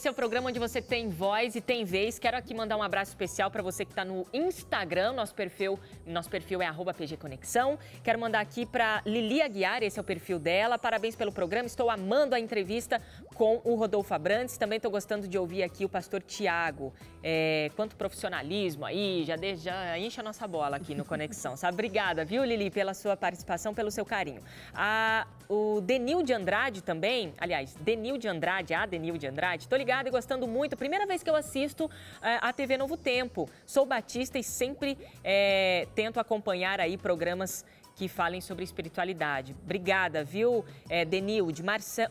Esse é o programa onde você tem voz e tem vez. Quero aqui mandar um abraço especial para você que está no Instagram, nosso perfil, nosso perfil é @pgconexão. Quero mandar aqui para Lili Aguiar, esse é o perfil dela. Parabéns pelo programa. Estou amando a entrevista com o Rodolfo Abrantes. Também estou gostando de ouvir aqui o pastor Tiago. É, quanto profissionalismo aí, já, de, já enche a nossa bola aqui no Conexão. Sabe? Obrigada, viu, Lili, pela sua participação, pelo seu carinho. A o Denil de Andrade também, aliás, Denil de Andrade, a Denil de Andrade, tô ligado e gostando muito. Primeira vez que eu assisto eh, a TV Novo Tempo. Sou batista e sempre eh, tento acompanhar aí programas que falem sobre espiritualidade. Obrigada, viu, é, Denilde?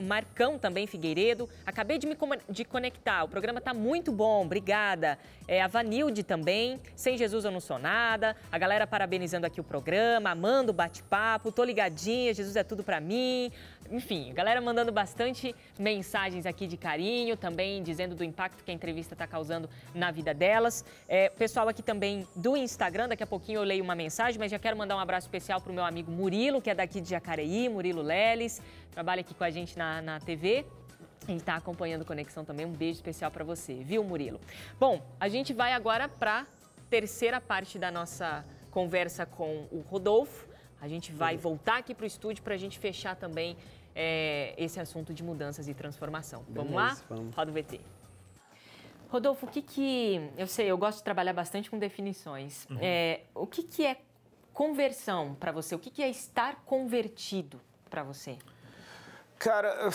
Marcão também Figueiredo. Acabei de me de conectar. O programa está muito bom, obrigada. É, a Vanilde também. Sem Jesus eu não sou nada. A galera parabenizando aqui o programa, amando o bate-papo. Tô ligadinha, Jesus é tudo para mim. Enfim, a galera mandando bastante mensagens aqui de carinho, também dizendo do impacto que a entrevista está causando na vida delas. É, pessoal aqui também do Instagram, daqui a pouquinho eu leio uma mensagem, mas já quero mandar um abraço especial para o meu amigo Murilo, que é daqui de Jacareí, Murilo Leles, trabalha aqui com a gente na, na TV. Ele está acompanhando Conexão também. Um beijo especial para você, viu, Murilo? Bom, a gente vai agora para terceira parte da nossa conversa com o Rodolfo. A gente vai voltar aqui para o estúdio para a gente fechar também é, esse assunto de mudanças e transformação. Beleza, vamos lá? Vamos. Roda o VT. Rodolfo, o que que... Eu sei, eu gosto de trabalhar bastante com definições. Uhum. É, o que que é conversão para você? O que, que é estar convertido para você? Cara,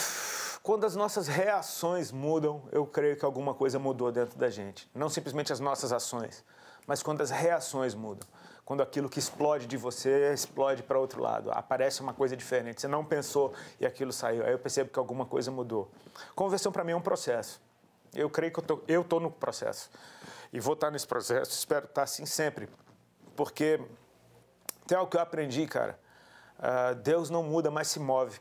quando as nossas reações mudam, eu creio que alguma coisa mudou dentro da gente. Não simplesmente as nossas ações, mas quando as reações mudam. Quando aquilo que explode de você explode para outro lado, aparece uma coisa diferente. Você não pensou e aquilo saiu. Aí eu percebo que alguma coisa mudou. Conversão para mim é um processo. Eu creio que eu tô, tô no processo. E vou estar tá nesse processo, espero estar tá assim sempre. Porque tem algo que eu aprendi, cara. Uh, Deus não muda, mas se move.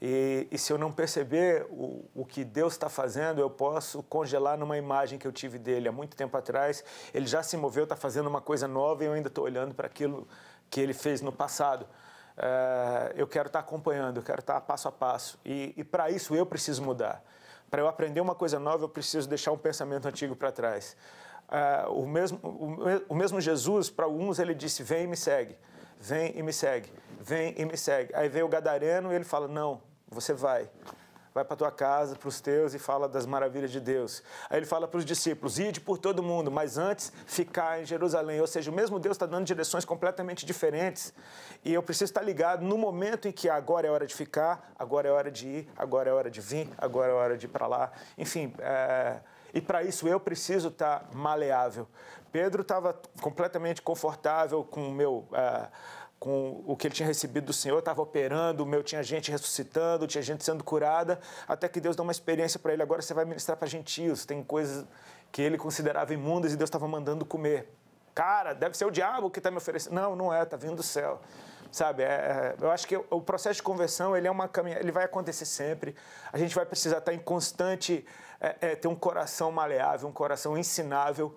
E, e se eu não perceber o, o que Deus está fazendo, eu posso congelar numa imagem que eu tive dele há muito tempo atrás. Ele já se moveu, está fazendo uma coisa nova e eu ainda estou olhando para aquilo que ele fez no passado. Uh, eu quero estar tá acompanhando, eu quero estar tá passo a passo. E, e para isso eu preciso mudar. Para eu aprender uma coisa nova, eu preciso deixar um pensamento antigo para trás. Ah, o, mesmo, o, o mesmo Jesus, para alguns, ele disse: Vem e me segue, vem e me segue, vem e me segue. Aí vem o Gadareno e ele fala: Não, você vai. Vai para tua casa, para os teus e fala das maravilhas de Deus. Aí ele fala para os discípulos: ide por todo mundo, mas antes ficar em Jerusalém. Ou seja, o mesmo Deus está dando direções completamente diferentes. E eu preciso estar tá ligado no momento em que agora é hora de ficar, agora é hora de ir, agora é hora de vir, agora é hora de ir para lá. Enfim, é e para isso eu preciso estar tá maleável. Pedro estava completamente confortável com o meu. É, com o que ele tinha recebido do Senhor, estava operando, meu, tinha gente ressuscitando, tinha gente sendo curada, até que Deus dá uma experiência para ele. Agora você vai ministrar para gentios, tem coisas que ele considerava imundas e Deus estava mandando comer. Cara, deve ser o diabo que está me oferecendo. Não, não é, está vindo do céu sabe? É, é, eu acho que o processo de conversão ele é uma caminha, ele vai acontecer sempre. A gente vai precisar estar em constante é, é, ter um coração maleável, um coração ensinável,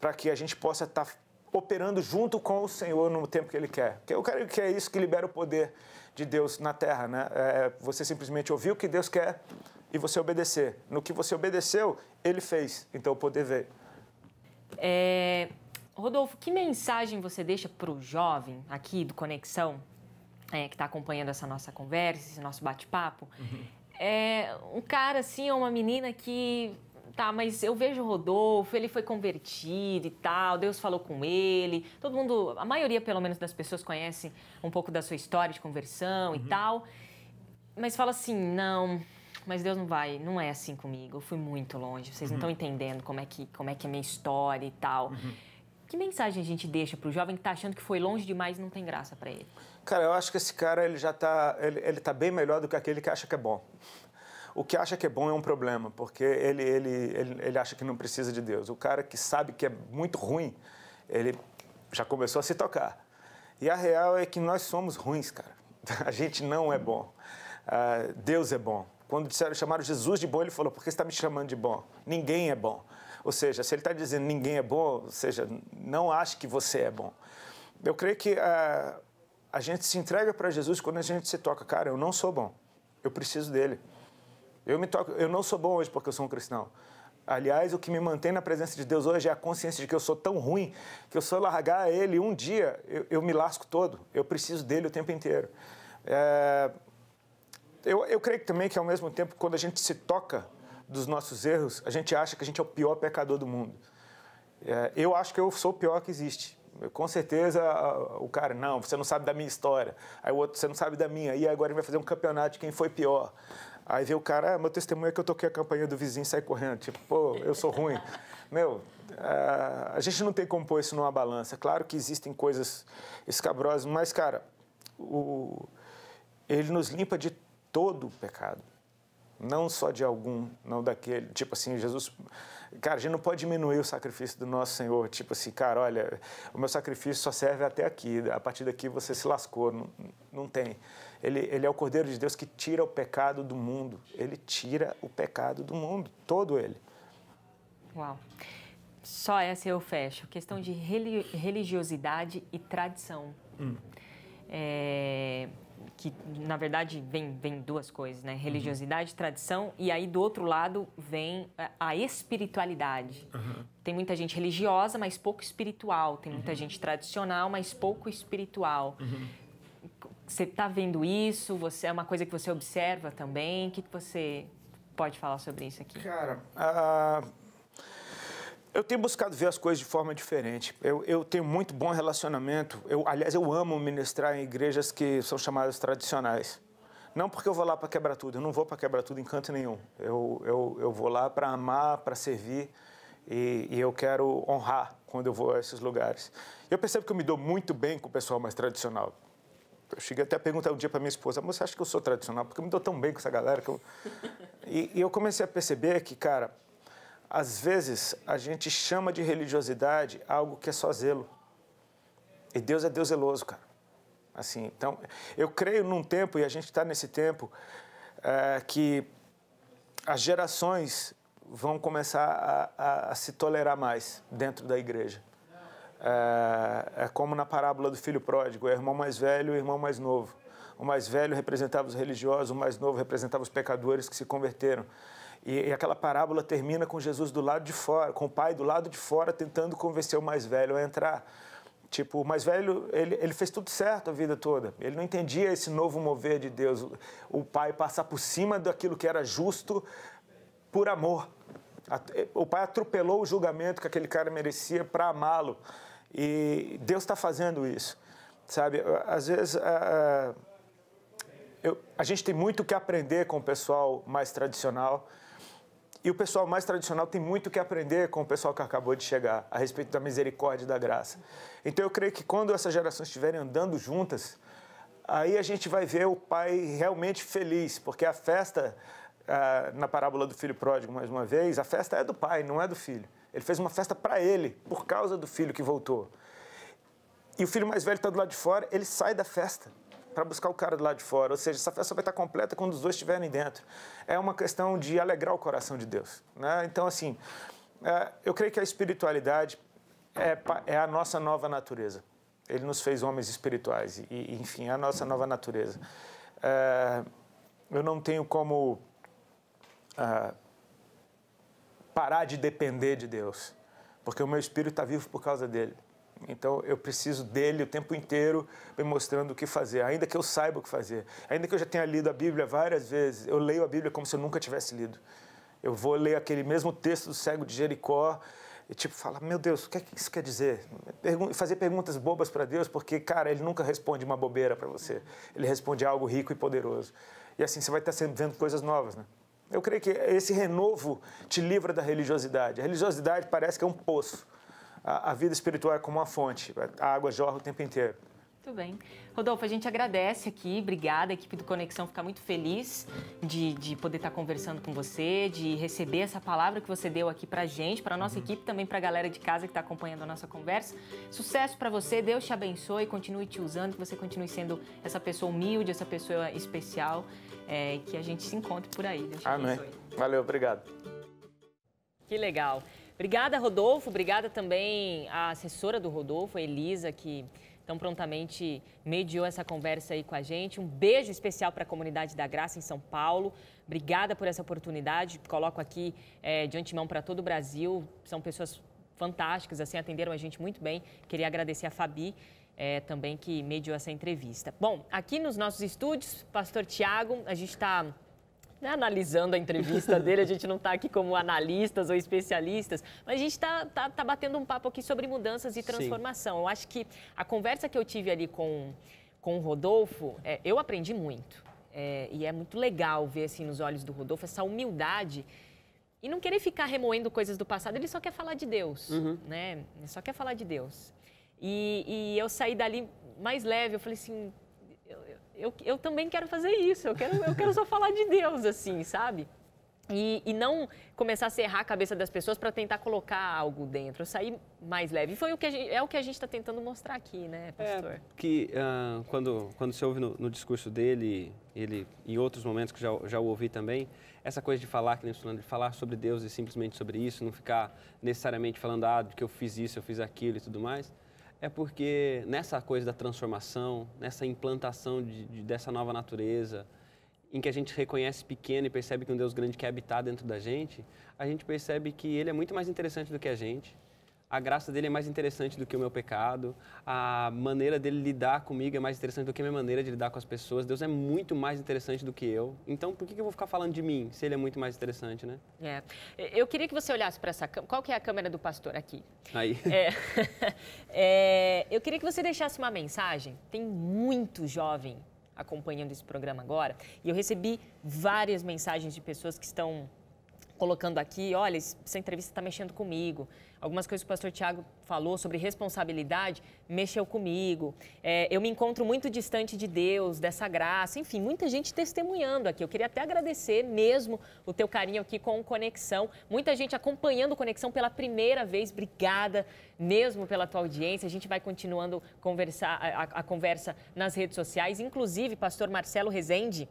para que a gente possa estar tá operando junto com o Senhor no tempo que Ele quer. Porque eu quero que é isso que libera o poder de Deus na Terra, né? É, é você simplesmente ouvir o que Deus quer e você obedecer. No que você obedeceu, Ele fez. Então o poder veio. É, Rodolfo, que mensagem você deixa para o jovem aqui do Conexão, é, que está acompanhando essa nossa conversa, esse nosso bate-papo? Uhum. É, um cara assim, ou uma menina que. Tá, mas eu vejo o Rodolfo, ele foi convertido e tal, Deus falou com ele. Todo mundo, a maioria pelo menos das pessoas conhece um pouco da sua história de conversão uhum. e tal. Mas fala assim: não, mas Deus não vai, não é assim comigo. Eu fui muito longe, vocês uhum. não estão entendendo como é, que, como é que é a minha história e tal. Uhum. Que mensagem a gente deixa para o jovem que está achando que foi longe demais e não tem graça para ele? Cara, eu acho que esse cara ele já está ele, ele tá bem melhor do que aquele que acha que é bom. O que acha que é bom é um problema, porque ele, ele, ele, ele acha que não precisa de Deus. O cara que sabe que é muito ruim, ele já começou a se tocar. E a real é que nós somos ruins, cara. A gente não é bom. Uh, Deus é bom. Quando disseram, chamaram Jesus de bom, ele falou, por que você está me chamando de bom? Ninguém é bom. Ou seja, se ele está dizendo ninguém é bom, ou seja, não acha que você é bom. Eu creio que a, ah, a gente se entrega para Jesus quando a gente se toca, cara, eu não sou bom, eu preciso dele. Eu me toco, eu não sou bom hoje porque eu sou um cristão. Aliás, o que me mantém na presença de Deus hoje é a consciência de que eu sou tão ruim que eu só largar ele um dia eu, eu me lasco todo. Eu preciso dele o tempo inteiro. É, eu, eu creio também que ao mesmo tempo quando a gente se toca dos nossos erros, a gente acha que a gente é o pior pecador do mundo. É, eu acho que eu sou o pior que existe. com certeza o cara, não, você não sabe da minha história. Aí o outro, você não sabe da minha. E agora ele vai fazer um campeonato de quem foi pior. Aí vê o cara, ah, meu testemunho é que eu toquei a campanha do vizinho e saí correndo. Tipo, pô, eu sou ruim. meu, é, a gente não tem como pôr isso numa balança. É claro que existem coisas escabrosas, mas, cara, o, ele nos limpa de todo o pecado não só de algum, não daquele. Tipo assim, Jesus. Cara, a gente não pode diminuir o sacrifício do nosso Senhor. Tipo assim, cara, olha, o meu sacrifício só serve até aqui, a partir daqui você se lascou. Não, não tem. Ele, ele é o Cordeiro de Deus que tira o pecado do mundo. Ele tira o pecado do mundo, todo ele. Uau. Só essa eu fecho. Questão de religiosidade e tradição. Hum. É, que na verdade vem, vem duas coisas, né? Religiosidade, uhum. tradição, e aí do outro lado vem a espiritualidade. Uhum. Tem muita gente religiosa, mas pouco espiritual. Tem muita uhum. gente tradicional, mas pouco espiritual. Uhum. Você está vendo isso? Você é uma coisa que você observa também? O que, que você pode falar sobre isso aqui? Cara, uh eu tenho buscado ver as coisas de forma diferente. Eu, eu, tenho muito bom relacionamento. Eu, aliás, eu amo ministrar em igrejas que são chamadas tradicionais. Não porque eu vou lá para quebrar tudo, eu não vou para quebrar tudo em canto nenhum. Eu, eu, eu vou lá para amar, para servir e, e eu quero honrar quando eu vou a esses lugares. Eu percebo que eu me dou muito bem com o pessoal mais tradicional. Eu cheguei até a perguntar um dia para minha esposa, mas você acha que eu sou tradicional? Porque eu me dou tão bem com essa galera que eu... E, e eu comecei a perceber que, cara, às vezes, a gente chama de religiosidade algo que é só zelo. E Deus é Deus zeloso, cara. Assim, então, eu creio num tempo, e a gente está nesse tempo, é, que as gerações vão começar a, a, a, se tolerar mais dentro da igreja. É, é como na parábola do filho pródigo, é irmão mais velho e irmão mais novo. O mais velho representava os religiosos, o mais novo representava os pecadores que se converteram. E, aquela parábola termina com Jesus do lado de fora, com o pai do lado de fora tentando convencer o mais velho a entrar. Tipo, o mais velho, ele, ele fez tudo certo a vida toda. Ele não entendia esse novo mover de Deus. O pai passar por cima daquilo que era justo por amor. O pai atropelou o julgamento que aquele cara merecia para amá-lo. E Deus está fazendo isso. Sabe, às vezes. A, a, eu, a gente tem muito o que aprender com o pessoal mais tradicional e o pessoal mais tradicional tem muito que aprender com o pessoal que acabou de chegar a respeito da misericórdia e da graça. Então eu creio que quando essas gerações estiverem andando juntas, aí a gente vai ver o pai realmente feliz, porque a festa, ah, na parábola do filho pródigo, mais uma vez, a festa é do pai, não é do filho. Ele fez uma festa para ele, por causa do filho que voltou. E o filho mais velho está do lado de fora, ele sai da festa para buscar o cara do lado de fora. Ou seja, essa festa vai estar completa quando os dois estiverem dentro. É uma questão de alegrar o coração de Deus. Né? Então, assim, é, eu creio que a espiritualidade é, é a nossa nova natureza. Ele nos fez homens espirituais, e, enfim, é a nossa nova natureza. É, eu não tenho como é, parar de depender de Deus, porque o meu espírito está vivo por causa dele. Então eu preciso dele o tempo inteiro me mostrando o que fazer, ainda que eu saiba o que fazer. Ainda que eu já tenha lido a Bíblia várias vezes, eu leio a Bíblia como se eu nunca tivesse lido. Eu vou ler aquele mesmo texto do cego de Jericó e tipo falar, meu Deus, o que, é que isso quer dizer? Pergun fazer perguntas bobas para Deus, porque cara, ele nunca responde uma bobeira para você. Ele responde algo rico e poderoso. E assim você vai estar tá sempre vendo coisas novas, né? Eu creio que esse renovo te livra da religiosidade. A religiosidade parece que é um poço a, a vida espiritual é como uma fonte, a água jorra o tempo inteiro. Muito bem. Rodolfo, a gente agradece aqui, obrigada. A equipe do Conexão fica muito feliz de, de poder estar conversando com você, de receber essa palavra que você deu aqui pra gente, pra nossa uhum. equipe, também pra galera de casa que está acompanhando a nossa conversa. Sucesso para você, Deus te abençoe, continue te usando, que você continue sendo essa pessoa humilde, essa pessoa especial, é, que a gente se encontre por aí. Deus te Amém. Abençoe. Valeu, obrigado. Que legal. Obrigada, Rodolfo. Obrigada também à assessora do Rodolfo, Elisa, que tão prontamente mediou essa conversa aí com a gente. Um beijo especial para a comunidade da Graça em São Paulo. Obrigada por essa oportunidade. Coloco aqui é, de antemão para todo o Brasil. São pessoas fantásticas, assim, atenderam a gente muito bem. Queria agradecer a Fabi. É, também que mediou essa entrevista. Bom, aqui nos nossos estúdios, Pastor Tiago, a gente está né, analisando a entrevista dele, a gente não está aqui como analistas ou especialistas, mas a gente está tá, tá batendo um papo aqui sobre mudanças e transformação. Sim. Eu acho que a conversa que eu tive ali com, com o Rodolfo, é, eu aprendi muito. É, e é muito legal ver assim nos olhos do Rodolfo essa humildade e não querer ficar remoendo coisas do passado. Ele só quer falar de Deus, uhum. né? Ele só quer falar de Deus. E, e eu saí dali mais leve. Eu falei assim, eu, eu também quero fazer isso, eu quero, eu quero só falar de Deus, assim, sabe? E, e, não começar a serrar a cabeça das pessoas para tentar colocar algo dentro, sair mais leve. Foi o que gente, é o que a gente está tentando mostrar aqui, né, é, pastor? É, que uh, quando, quando se ouve no, no, discurso dele, ele em outros momentos que já, já o ouvi também, essa coisa de falar, que nem falando, de falar sobre Deus e simplesmente sobre isso, não ficar necessariamente falando, ah, que eu fiz isso, eu fiz aquilo e tudo mais é porque nessa coisa da transformação, nessa implantação de, de, dessa nova natureza, em que a gente reconhece pequeno e percebe que um Deus grande quer habitar dentro da gente, a gente percebe que ele é muito mais interessante do que a gente a graça dele é mais interessante do que o meu pecado, a maneira dele lidar comigo é mais interessante do que a minha maneira de lidar com as pessoas. Deus é muito mais interessante do que eu. Então, por que eu vou ficar falando de mim se ele é muito mais interessante, né? É. Eu queria que você olhasse para essa câmera. Qual que é a câmera do pastor aqui? Aí. É. É... Eu queria que você deixasse uma mensagem. Tem muito jovem acompanhando esse programa agora e eu recebi várias mensagens de pessoas que estão colocando aqui, olha, essa entrevista está mexendo comigo. Algumas coisas que o pastor Tiago falou sobre responsabilidade mexeu comigo. É, eu me encontro muito distante de Deus, dessa graça. Enfim, muita gente testemunhando aqui. Eu queria até agradecer mesmo o teu carinho aqui com o Conexão. Muita gente acompanhando o Conexão pela primeira vez. Obrigada mesmo pela tua audiência. A gente vai continuando conversar, a, a conversa nas redes sociais. Inclusive, pastor Marcelo Rezende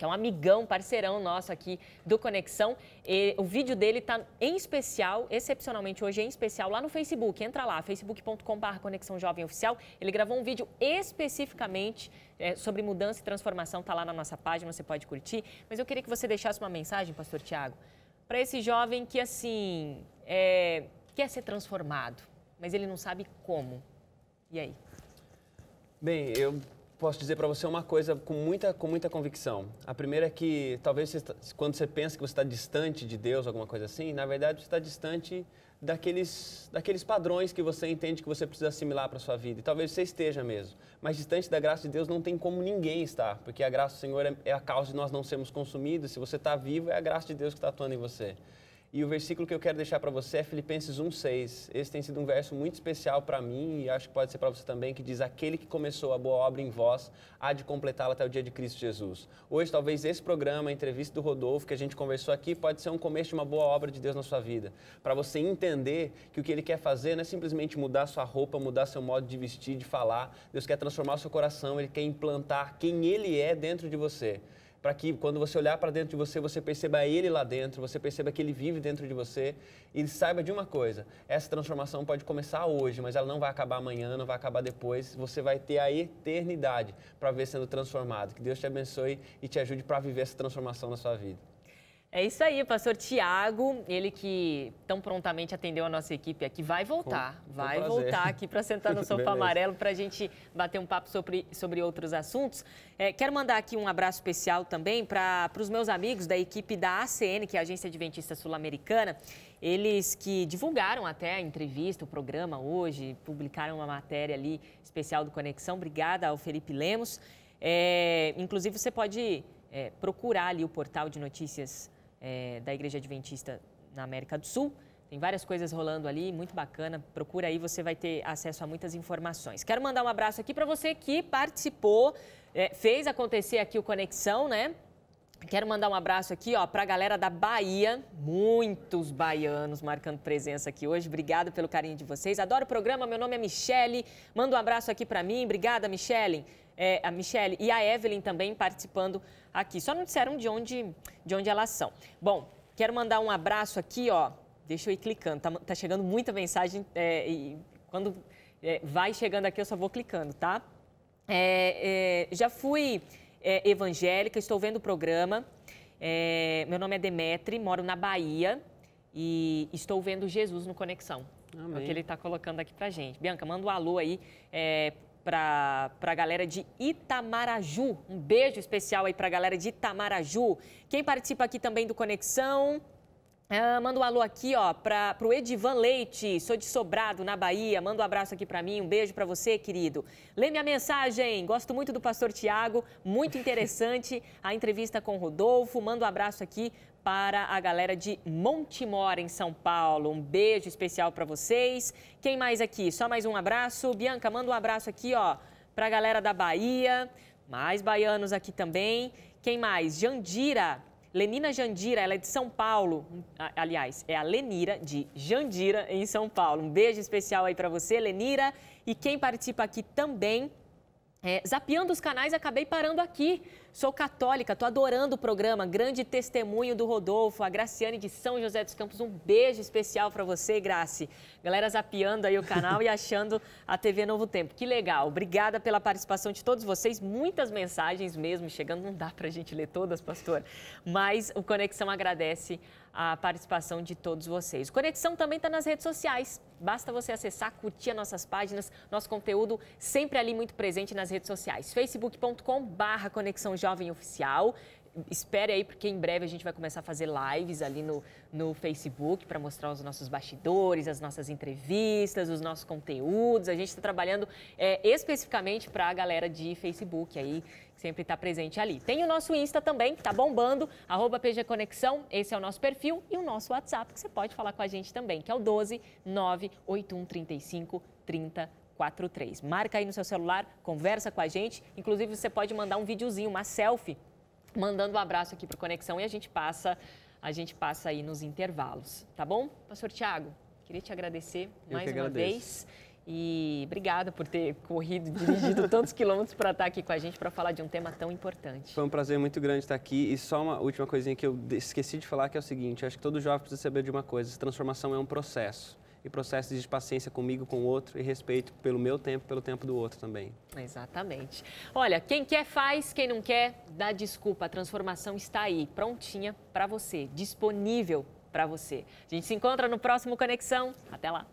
que é um amigão, parceirão nosso aqui do Conexão. E o vídeo dele está em especial, excepcionalmente hoje em especial, lá no Facebook. Entra lá, facebook.com.br Conexão Jovem Oficial. Ele gravou um vídeo especificamente é, sobre mudança e transformação, está lá na nossa página, você pode curtir. Mas eu queria que você deixasse uma mensagem, pastor Tiago, para esse jovem que, assim, é, quer ser transformado, mas ele não sabe como. E aí? Bem, eu posso dizer para você uma coisa com muita, com muita convicção. A primeira é que talvez você, quando você pensa que você está distante de Deus, alguma coisa assim, na verdade você está distante daqueles, daqueles padrões que você entende que você precisa assimilar para sua vida. E talvez você esteja mesmo. Mas distante da graça de Deus não tem como ninguém estar, porque a graça do Senhor é, é a causa de nós não sermos consumidos. Se você está vivo, é a graça de Deus que está atuando em você. E o versículo que eu quero deixar para você é Filipenses 1:6. Esse tem sido um verso muito especial para mim e acho que pode ser para você também, que diz: "Aquele que começou a boa obra em vós, há de completá-la até o dia de Cristo Jesus". Hoje talvez esse programa, a entrevista do Rodolfo que a gente conversou aqui, pode ser um começo de uma boa obra de Deus na sua vida, para você entender que o que ele quer fazer não é simplesmente mudar sua roupa, mudar seu modo de vestir, de falar. Deus quer transformar o seu coração, ele quer implantar quem ele é dentro de você para que quando você olhar para dentro de você, você perceba ele lá dentro, você perceba que ele vive dentro de você e saiba de uma coisa: essa transformação pode começar hoje, mas ela não vai acabar amanhã, não vai acabar depois. Você vai ter a eternidade para ver sendo transformado. Que Deus te abençoe e te ajude para viver essa transformação na sua vida. É isso aí, pastor Tiago, ele que tão prontamente atendeu a nossa equipe aqui, vai voltar, com, vai voltar aqui para sentar no sofá amarelo para a gente bater um papo sobre, sobre outros assuntos. É, quero mandar aqui um abraço especial também para os meus amigos da equipe da ACN, que é a Agência Adventista Sul-Americana, eles que divulgaram até a entrevista, o programa hoje, publicaram uma matéria ali especial do Conexão. Obrigada ao Felipe Lemos. É, inclusive, você pode... É, procurar ali o portal de notícias é, da Igreja Adventista na América do Sul. Tem várias coisas rolando ali, muito bacana. Procura aí, você vai ter acesso a muitas informações. Quero mandar um abraço aqui para você que participou, é, fez acontecer aqui o Conexão, né? Quero mandar um abraço aqui, ó, para a galera da Bahia, muitos baianos marcando presença aqui hoje. obrigada pelo carinho de vocês. Adoro o programa. Meu nome é Michele. Manda um abraço aqui para mim. Obrigada, Michele é, a Michelle e a Evelyn também participando aqui. Só não disseram de onde, de onde elas são. Bom, quero mandar um abraço aqui, ó. Deixa eu ir clicando, tá, tá chegando muita mensagem é, e quando é, vai chegando aqui eu só vou clicando, tá? É, é, já fui é, evangélica, estou vendo o programa. meu nome é Demetri, moro na Bahia e estou vendo Jesus no Conexão. Amém. É o que ele está colocando aqui para gente. Bianca, manda um alô aí é, para a galera de Itamaraju. Um beijo especial aí para a galera de Itamaraju. Quem participa aqui também do Conexão ah, manda um alô aqui, ó, para o Edivan Leite. Sou de Sobrado, na Bahia. Manda um abraço aqui para mim, um beijo para você, querido. Lê minha mensagem. Gosto muito do pastor Tiago, muito interessante a entrevista com o Rodolfo. Manda um abraço aqui para a galera de Montemora, em São Paulo. Um beijo especial para vocês. Quem mais aqui? Só mais um abraço. Bianca, manda um abraço aqui, ó, para a galera da Bahia. Mais baianos aqui também. Quem mais? Jandira. Lenina Jandira, ela é de São Paulo. Aliás, é a Lenira de Jandira, em São Paulo. Um beijo especial aí para você, Lenira. E quem participa aqui também, é, zapeando os canais, acabei parando aqui Sou católica, tô adorando o programa. Grande testemunho do Rodolfo, a Graciane de São José dos Campos. Um beijo especial para você, Grace. Galera zapeando aí o canal e achando a TV Novo Tempo. Que legal. Obrigada pela participação de todos vocês. Muitas mensagens mesmo chegando. Não dá para a gente ler todas, pastor. Mas o Conexão agradece a participação de todos vocês. O Conexão também está nas redes sociais. Basta você acessar, curtir as nossas páginas, nosso conteúdo sempre ali muito presente nas redes sociais. facebook.com Conexão Jovem Oficial. Espere aí, porque em breve a gente vai começar a fazer lives ali no, no Facebook para mostrar os nossos bastidores, as nossas entrevistas, os nossos conteúdos. A gente está trabalhando é, especificamente para a galera de Facebook aí, que sempre está presente ali. Tem o nosso Insta também, que está bombando, arroba PG Conexão, esse é o nosso perfil, e o nosso WhatsApp, que você pode falar com a gente também, que é o 12 981 35 30 Marca aí no seu celular, conversa com a gente. Inclusive, você pode mandar um videozinho, uma selfie, mandando um abraço aqui para Conexão e a gente passa, a gente passa aí nos intervalos, tá bom? Pastor Tiago, queria te agradecer Eu mais uma vez. E obrigada por ter corrido, dirigido tantos quilômetros para estar tá aqui com a gente para falar de um tema tão importante. Foi um prazer muito grande estar tá aqui. E só uma última coisinha que eu esqueci de falar, que é o seguinte: acho que todo jovem precisa saber de uma coisa: transformação é um processo e processos de paciência comigo, com o outro e respeito pelo meu tempo, pelo tempo do outro também. Exatamente. Olha, quem quer faz, quem não quer, dá desculpa. A transformação está aí, prontinha para você, disponível para você. A gente se encontra no próximo Conexão. Até lá.